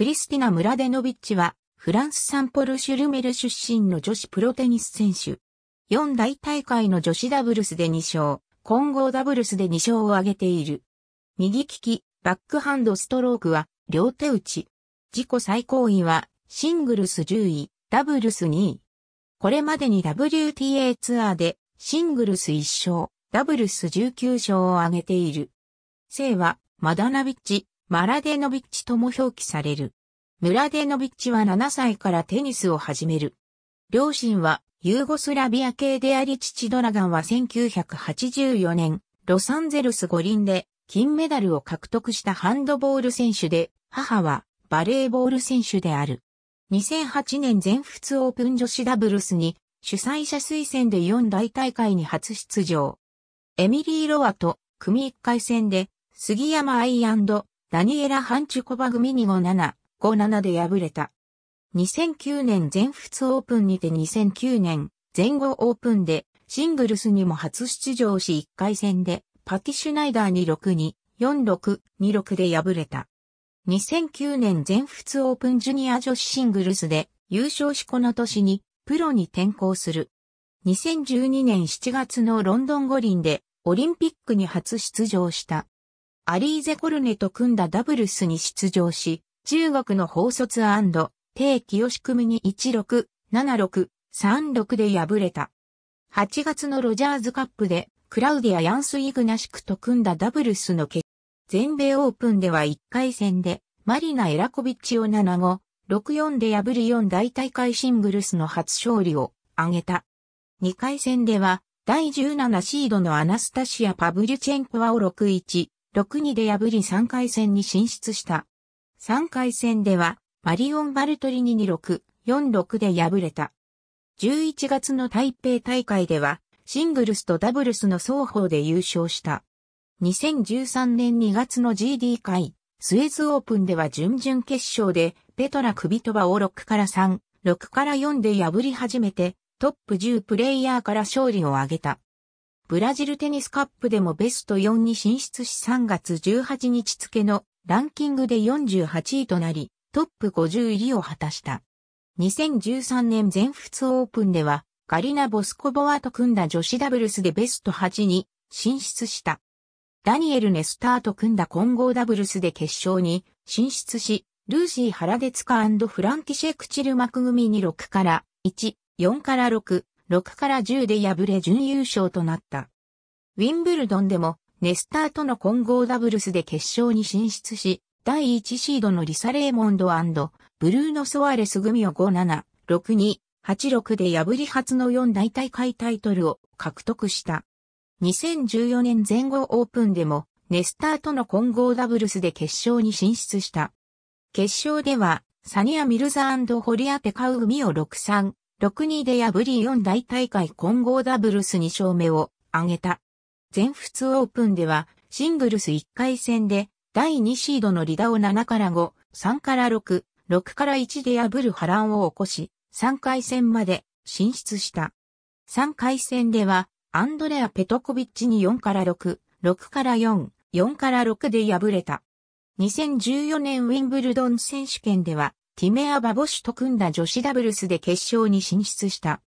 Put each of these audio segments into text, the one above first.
クリスティナ・ムラデノビッチは、フランスサンポルシュルメル出身の女子プロテニス選手。四大大会の女子ダブルスで2勝、混合ダブルスで2勝を挙げている。右利き、バックハンドストロークは、両手打ち。自己最高位は、シングルス10位、ダブルス2位。これまでに WTA ツアーで、シングルス1勝、ダブルス19勝を挙げている。姓は、マダナビッチ、マラデノビッチとも表記される。ムラデノビッチは7歳からテニスを始める。両親はユーゴスラビア系であり父ドラガンは1984年、ロサンゼルス五輪で金メダルを獲得したハンドボール選手で、母はバレーボール選手である。2008年全仏オープン女子ダブルスに主催者推薦で4大大会に初出場。エミリー・ロアと組1回戦で杉山アイダニエラ・ハンチュコバ組に5-7、5-7で敗れた。2009年全仏オープンにて2009年全豪オープンでシングルスにも初出場し1回戦でパティ・シュナイダーに6に4-6、2-6で敗れた。2009年全仏オープンジュニア女子シングルスで優勝しこの年にプロに転向する。2012年7月のロンドン五輪でオリンピックに初出場した。アリーゼ・コルネと組んだダブルスに出場し、中国の法卒定期よし組に16、76、36で敗れた。8月のロジャーズカップで、クラウディア・ヤンス・イグナシクと組んだダブルスの決全米オープンでは1回戦で、マリナ・エラコビッチを7 5 6-4で破り4大大会シングルスの初勝利を挙げた。2回戦では、第17シードのアナスタシア・パブリュチェンコワを6-1、6-2で破り3回戦に進出した。3回戦では、マリオン・バルトリに2-6、4-6で敗れた。11月の台北大会では、シングルスとダブルスの双方で優勝した。2013年2月の GD 会、スエズオープンでは準々決勝で、ペトラ・クビトバを6から3、6から4で破り始めて、トップ10プレイヤーから勝利を挙げた。ブラジルテニスカップでもベスト4に進出し3月18日付のランキングで48位となり、トップ50入りを果たした。2013年全仏オープンでは、ガリナ・ボスコボワと組んだ女子ダブルスでベスト8に進出した。ダニエル・ネスターと組んだ混合ダブルスで決勝に進出し、ルーシー・ハラデツカフランティシェ・クチルマク組に6から1、4から6、6から10で敗れ準優勝となった。ウィンブルドンでも、ネスターとの混合ダブルスで決勝に進出し、第1シードのリサ・レーモンドブルーノ・ソアレス組を5-7、6-2、8-6で破り初の4大大会タイトルを獲得した。2014年前後オープンでも、ネスターとの混合ダブルスで決勝に進出した。決勝では、サニア・ミルザホリア・テ・カウ組を6-3、6-2で破り4大大会混合ダブルス2勝目を挙げた。全仏オープンではシングルス1回戦で第2シードのリダを7から5、3から6、6から1で破る波乱を起こし、3回戦まで進出した。3回戦ではアンドレア・ペトコビッチに4から6、6から4、4から6で敗れた。2014年ウィンブルドン選手権ではティメア・バボシュと組んだ女子ダブルスで決勝に進出した。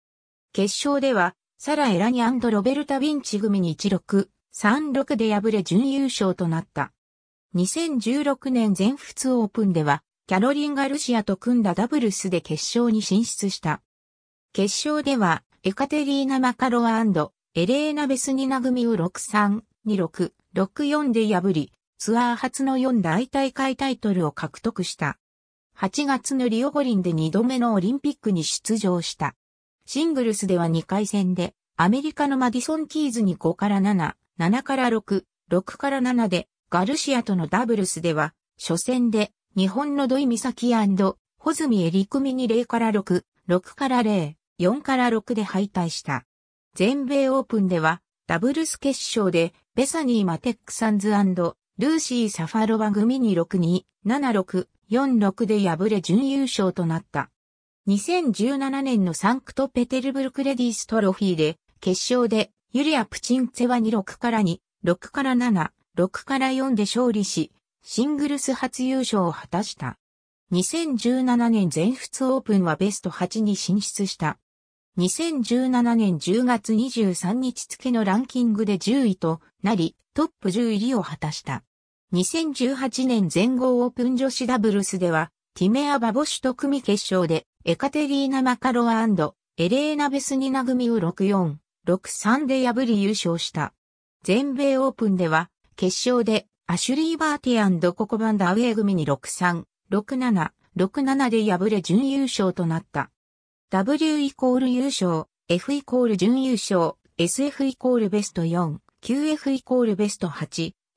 決勝では、サラ・エラニロベルタ・ヴィンチ組に16、36で敗れ準優勝となった。2016年全仏オープンでは、キャロリン・ガルシアと組んだダブルスで決勝に進出した。決勝では、エカテリーナ・マカロワエレーナ・ベスニナ組を6-3、2-6、6-4で破り、ツアー初の4大大会タイトルを獲得した。8月のリオ五輪で2度目のオリンピックに出場した。シングルスでは2回戦で、アメリカのマディソン・キーズに5から7、7から6、6から7で、ガルシアとのダブルスでは、初戦で、日本の土井美咲穂積エリクミに0から6、6から0、4から6で敗退した。全米オープンでは、ダブルス決勝で、ベサニー・マテックサンズルーシー・サファロバ組に6-2、7-6、4-6で敗れ準優勝となった。2017年のサンクトペテルブルクレディストロフィーで、決勝でユリア・プチンツェワに6から2、6から7、6から4で勝利し、シングルス初優勝を果たした。2017年全仏オープンはベスト8に進出した。2017年10月23日付のランキングで10位となり、トップ10入りを果たした。2018年全豪オープン女子ダブルスでは、ティメア・バボシュと組決勝で、エカテリーナ・マカロワエレーナ・ベスニナ組を6-4、6-3で破り優勝した。全米オープンでは、決勝で、アシュリー・バーティココバンダ・アウェー組に6-3、6-7、6-7で破れ準優勝となった。W イコール優勝、F イコール準優勝、SF イコールベスト4、QF イコールベスト8、